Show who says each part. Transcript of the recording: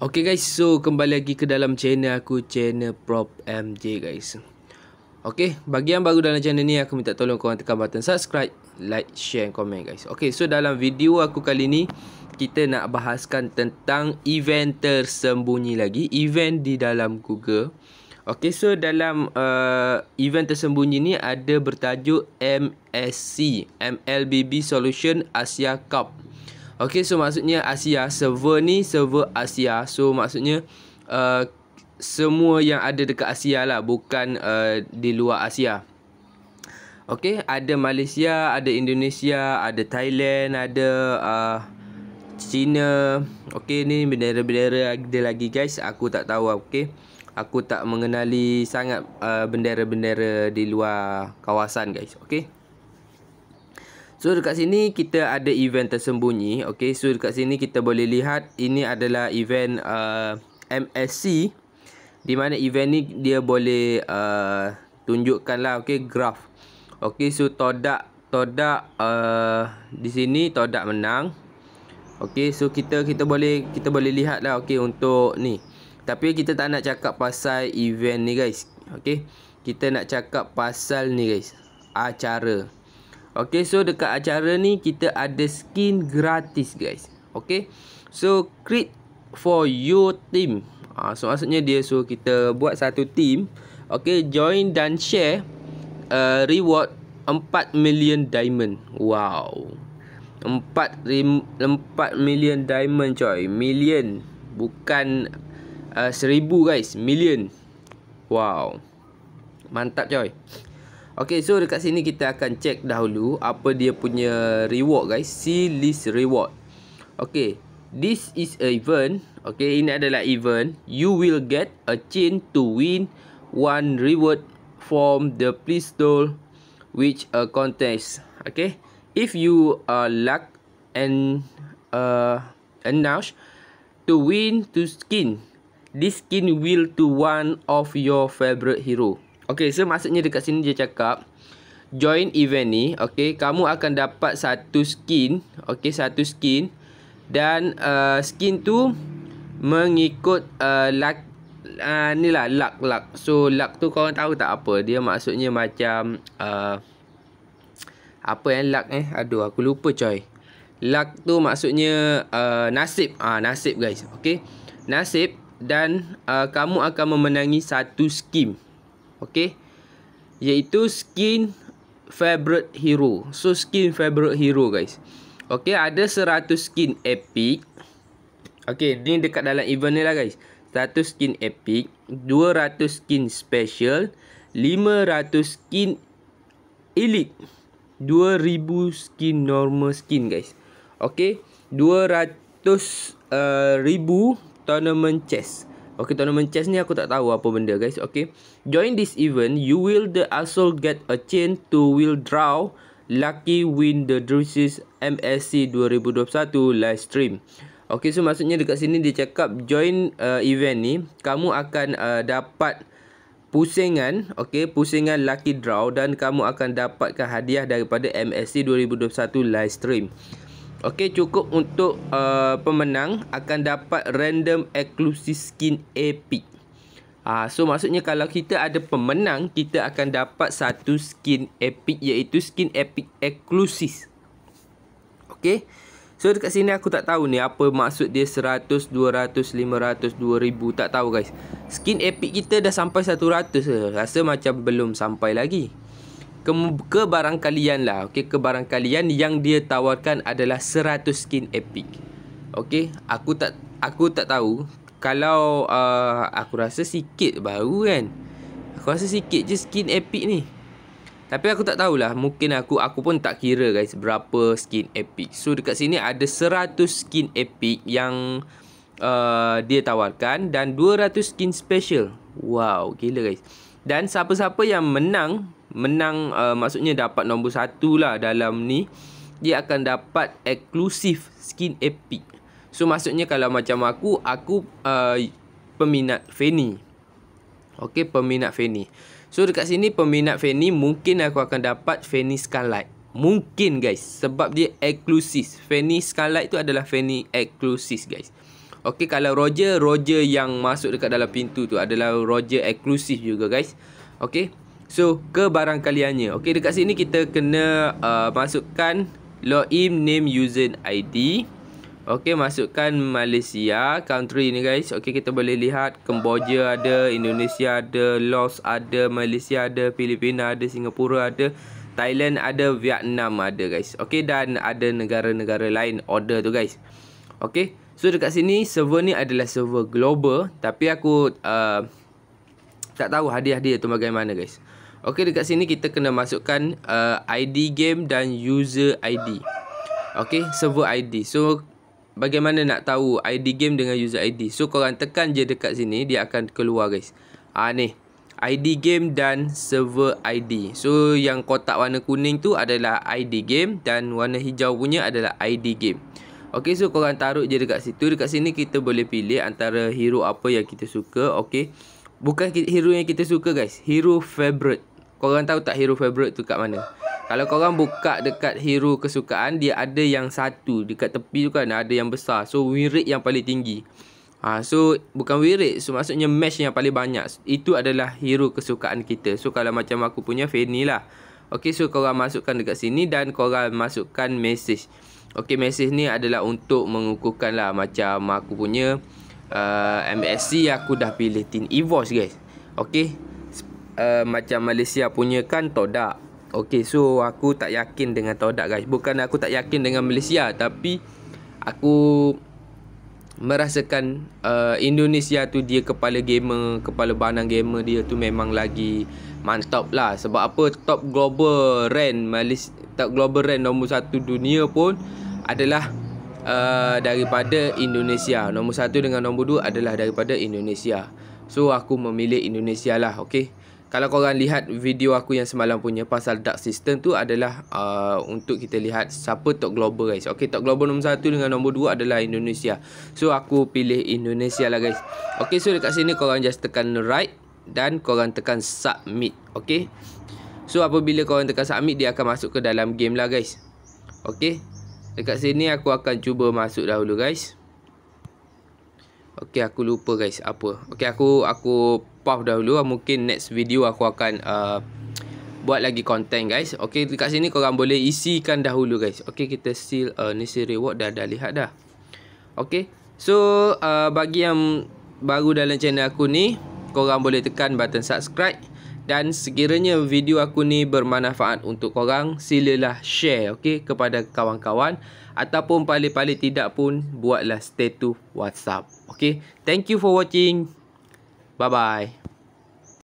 Speaker 1: Okay guys, so kembali lagi ke dalam channel aku, channel Prop MJ guys. Okay, bagi yang baru dalam channel ni, aku minta tolong korang tekan button subscribe, like, share and comment guys. Okay, so dalam video aku kali ni, kita nak bahaskan tentang event tersembunyi lagi. Event di dalam Google. Okay, so dalam uh, event tersembunyi ni ada bertajuk MSC, MLBB Solution Asia Cup Okay, so maksudnya Asia server ni server Asia. So maksudnya uh, semua yang ada dekat Asia lah, bukan uh, di luar Asia. Okay, ada Malaysia, ada Indonesia, ada Thailand, ada uh, China. Okay, ni bendera-bendera ada lagi guys. Aku tak tahu okay. Aku tak mengenali sangat uh, bendera-bendera uh, di luar kawasan guys. Okay. So dekat sini kita ada event tersembunyi okay. So dekat sini kita boleh lihat Ini adalah event uh, MSC Di mana event ni dia boleh uh, Tunjukkan lah okay, graph okay, So todak Todak uh, Di sini todak menang Okey so kita kita boleh kita boleh lihat lah, okey untuk ni. Tapi kita tak nak cakap pasal event ni guys. Okey. Kita nak cakap pasal ni guys. Acara. Okay so dekat acara ni kita ada skin gratis guys Okay So create for your team ha, So maksudnya dia so kita buat satu team Okay join dan share uh, Reward 4 million diamond Wow 4, 4 million diamond coy Million Bukan uh, Seribu guys Million Wow Mantap coy Okay so dekat sini kita akan check dahulu Apa dia punya reward guys See list reward Okay This is a event Okay ini adalah event You will get a chain to win One reward From the pistol Which a contest Okay If you uh, luck And uh, Announce To win to skin This skin will to one of your favorite hero Okay so maksudnya dekat sini dia cakap Join event ni Okay kamu akan dapat satu skin Okay satu skin Dan uh, skin tu Mengikut uh, luck, uh, Ni lah luck luck So luck tu korang tahu tak apa Dia maksudnya macam uh, Apa yang luck eh Aduh aku lupa coy Luck tu maksudnya uh, nasib ah uh, Nasib guys Okay Nasib dan uh, kamu akan memenangi satu skin. Okey, Iaitu skin favorite hero So skin favorite hero guys Okey, ada 100 skin epic Okey, ni dekat dalam event ni lah guys 100 skin epic 200 skin special 500 skin elite 2000 skin normal skin guys Okey, 200 uh, eh, ribu tournament chest Okay, tournament chest ni aku tak tahu apa benda guys. Okay. Join this event, you will the asshole get a chain to will draw lucky win the Drusis MSC 2021 live stream. Okay, so maksudnya dekat sini dia cakap join uh, event ni, kamu akan uh, dapat pusingan, okay, pusingan lucky draw dan kamu akan dapatkan hadiah daripada MSC 2021 live stream. Okey cukup untuk uh, pemenang akan dapat random exclusive skin epic. Ah uh, so maksudnya kalau kita ada pemenang kita akan dapat satu skin epic iaitu skin epic exclusive. Okey. So dekat sini aku tak tahu ni apa maksud dia 100, 200, 500, 2000 tak tahu guys. Skin epic kita dah sampai 100 Rasa macam belum sampai lagi ke kebarang kalian lah okey kebarang kalian yang dia tawarkan adalah 100 skin epic okey aku tak aku tak tahu kalau uh, aku rasa sikit baru kan aku rasa sikit je skin epic ni tapi aku tak tahulah mungkin aku aku pun tak kira guys berapa skin epic so dekat sini ada 100 skin epic yang Uh, dia tawarkan dan 200 skin special. Wow, gila guys. Dan siapa-siapa yang menang menang uh, maksudnya dapat nombor satu lah dalam ni dia akan dapat eksklusif skin epic so maksudnya kalau macam aku aku uh, peminat Fanny Okay, peminat Fanny so dekat sini peminat Fanny mungkin aku akan dapat Fanny Skylight mungkin guys sebab dia eksklusif Fanny Skylight tu adalah Fanny eksklusif guys Okay, kalau Roger, Roger yang masuk dekat dalam pintu tu adalah Roger eksklusif juga guys. Okay. So ke barang kaliannya Okay dekat sini kita kena uh, masukkan Login name user ID Okay masukkan Malaysia Country ni guys Okay kita boleh lihat Kemboja ada Indonesia ada Laos ada Malaysia ada Filipina ada Singapura ada Thailand ada Vietnam ada guys Okay dan ada negara-negara lain order tu guys Okay So dekat sini server ni adalah server global Tapi aku uh, Tak tahu hadiah dia tu bagaimana guys Okey dekat sini kita kena masukkan uh, ID game dan user ID. Okey, server ID. So bagaimana nak tahu ID game dengan user ID? So kau korang tekan je dekat sini dia akan keluar guys. Ah ni. ID game dan server ID. So yang kotak warna kuning tu adalah ID game dan warna hijau punya adalah ID game. Okey, so kau korang taruh je dekat situ. Dekat sini kita boleh pilih antara hero apa yang kita suka. Okey. Bukan hero yang kita suka guys. Hero favorite korang tahu tak hero favorite tu kat mana? Kalau korang buka dekat hero kesukaan, dia ada yang satu. Dekat tepi tu kan ada yang besar. So, win rate yang paling tinggi. Ha, so, bukan win rate. So, maksudnya match yang paling banyak. Itu adalah hero kesukaan kita. So, kalau macam aku punya, Fanny lah. Okay, so korang masukkan dekat sini dan korang masukkan message. Okay, message ni adalah untuk mengukuhkan lah macam aku punya uh, MSC aku dah pilih tin Evos guys. Okay uh, macam Malaysia punya kan todak. Okey, so aku tak yakin dengan todak guys. Bukan aku tak yakin dengan Malaysia, tapi aku merasakan uh, Indonesia tu dia kepala gamer, kepala banang gamer dia tu memang lagi mantap lah. Sebab apa top global rank Malaysia, top global rank nombor satu dunia pun adalah Uh, daripada Indonesia Nombor satu dengan nombor dua adalah daripada Indonesia So aku memilih Indonesia lah okay? kalau korang lihat video aku yang semalam punya pasal dark system tu adalah uh, untuk kita lihat siapa top global guys. Okay, top global nombor satu dengan nombor dua adalah Indonesia. So aku pilih Indonesia lah guys. Okay, so dekat sini korang just tekan right dan korang tekan submit. Okay. So apabila korang tekan submit dia akan masuk ke dalam game lah guys. Okay. Dekat sini aku akan cuba masuk dahulu guys. Okay, aku lupa guys apa. Okay, aku aku puff dahulu ah, Mungkin next video aku akan uh, Buat lagi content guys Okay dekat sini korang boleh isikan dahulu guys Okay kita seal uh, Nisi reward dah dah lihat dah Okay So uh, bagi yang baru dalam channel aku ni Korang boleh tekan button subscribe Dan sekiranya video aku ni bermanfaat untuk korang Silalah share okay kepada kawan-kawan Ataupun paling-paling tidak pun Buatlah status whatsapp Okay thank you for watching Bye bye.